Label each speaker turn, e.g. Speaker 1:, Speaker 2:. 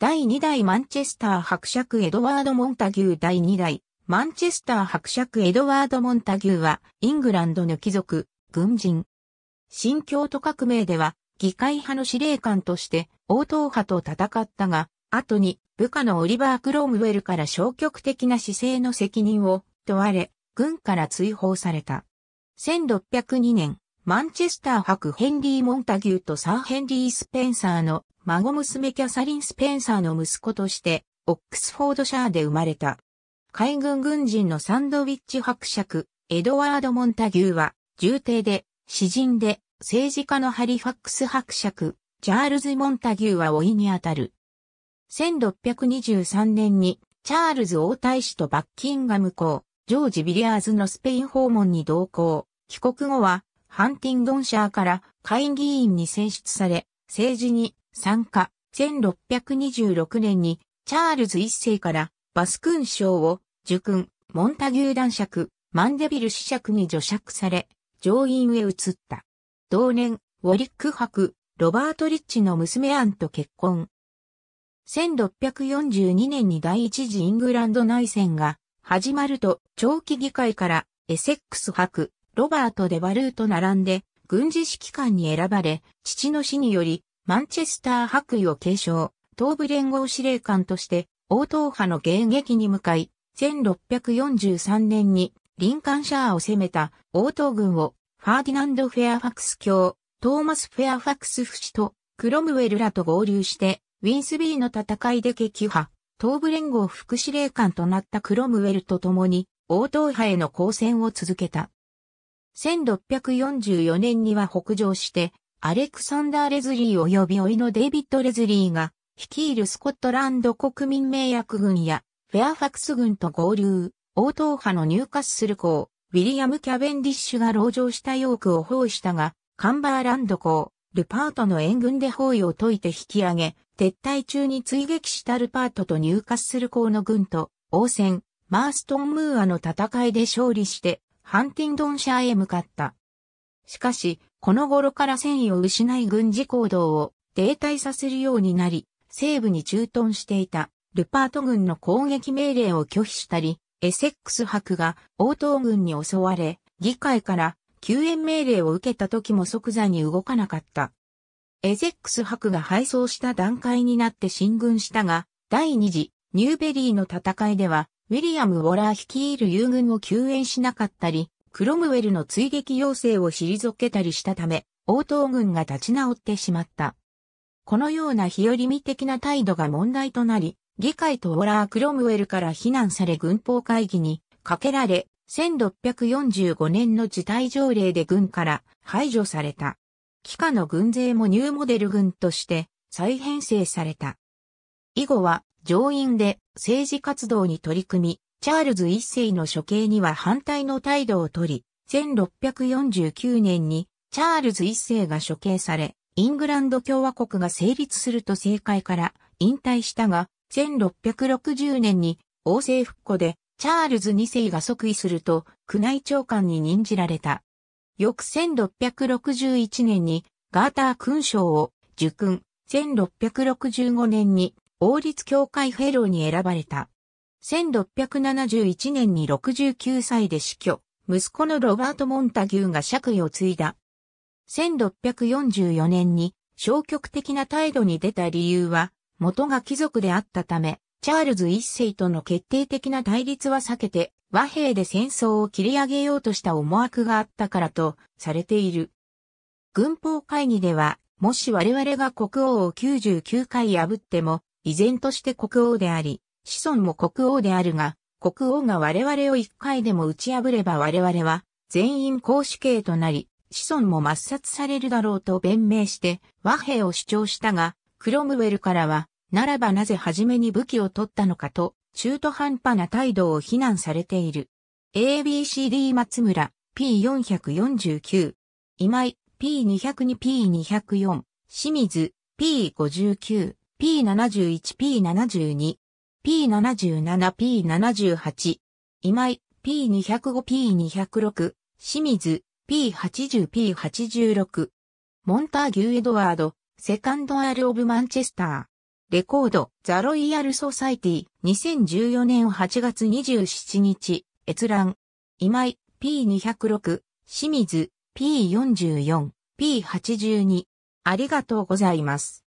Speaker 1: 第2代マンチェスター伯爵エドワード・モンタギュー第2代マンチェスター伯爵エドワード・モンタギューはイングランドの貴族、軍人。新京都革命では議会派の司令官として王党派と戦ったが、後に部下のオリバー・クロームウェルから消極的な姿勢の責任を問われ、軍から追放された。1602年、マンチェスター伯ヘンリー・モンタギューとサーヘンリー・スペンサーの孫娘キャサリン・スペンサーの息子として、オックスフォードシャーで生まれた。海軍軍人のサンドウィッチ伯爵、エドワード・モンタギューは、重帝で、詩人で、政治家のハリファックス伯爵、チャールズ・モンタギューは老いにあたる。1623年に、チャールズ王太子とバッキンガム公、ジョージ・ビリアーズのスペイン訪問に同行。帰国後は、ハンティンドンシャーから会議員に選出され、政治に参加、1626年にチャールズ1世からバスクン賞を受勲、モンタギュー男爵、マンデビル子爵に除爵され、上院へ移った。同年、ウォリック博、ロバート・リッチの娘アンと結婚。1642年に第一次イングランド内戦が始まると、長期議会からエセックス博、ロバート・デ・バルーと並んで、軍事指揮官に選ばれ、父の死により、マンチェスター白衣を継承、東部連合司令官として、応答派の迎撃に向かい、1643年にリンカンシャーを攻めた応答軍をファーディナンド・フェアファクス卿、トーマス・フェアファクス不死とクロムウェルらと合流して、ウィンスビーの戦いで撃破、東部連合副司令官となったクロムウェルと共に、応答派への抗戦を続けた。1644年には北上して、アレクサンダー・レズリー及びいのデイビッド・レズリーが、率いるスコットランド国民名役軍や、フェアファクス軍と合流、応答派の入荷する校、ウィリアム・キャベンディッシュが籠城したヨークを包囲したが、カンバーランド校、ルパートの援軍で包囲を解いて引き上げ、撤退中に追撃したルパートと入荷する校の軍と、応戦、マーストン・ムーアの戦いで勝利して、ハンティンドンシャーへ向かった。しかし、この頃から戦意を失い軍事行動を停滞させるようになり、西部に駐屯していたルパート軍の攻撃命令を拒否したり、エセックス博が応答軍に襲われ、議会から救援命令を受けた時も即座に動かなかった。エゼックス博が敗走した段階になって進軍したが、第二次ニューベリーの戦いでは、ウィリアム・ウォラー率いる友軍を救援しなかったり、クロムウェルの追撃要請を退けたりしたため、応答軍が立ち直ってしまった。このような日和見的な態度が問題となり、議会とオラー・クロムウェルから非難され軍法会議にかけられ、1645年の事態条例で軍から排除された。帰化の軍勢もニューモデル軍として再編成された。以後は上院で政治活動に取り組み、チャールズ一世の処刑には反対の態度をとり、1649年にチャールズ一世が処刑され、イングランド共和国が成立すると政界から引退したが、1660年に王政復古でチャールズ2世が即位すると宮内長官に任じられた。翌1661年にガーター勲章を受勲、1665年に王立教会フェローに選ばれた。1671年に69歳で死去、息子のロバート・モンタギューが爵位を継いだ。1644年に消極的な態度に出た理由は、元が貴族であったため、チャールズ一世との決定的な対立は避けて、和平で戦争を切り上げようとした思惑があったからとされている。軍法会議では、もし我々が国王を99回破っても、依然として国王であり、子孫も国王であるが、国王が我々を一回でも打ち破れば我々は全員公主刑となり、子孫も抹殺されるだろうと弁明して和平を主張したが、クロムウェルからは、ならばなぜ初めに武器を取ったのかと、中途半端な態度を非難されている。ABCD 松村 P449 今井 P202P204 清水 P59P71P72 P77P78、今井 P205P206、清水 P80P86、モンターギュ・エドワード、セカンド・アール・オブ・マンチェスター。レコード、ザ・ロイヤル・ソサイティ、2014年8月27日、閲覧。今井、P206、清水、P44、P82。ありがとうございます。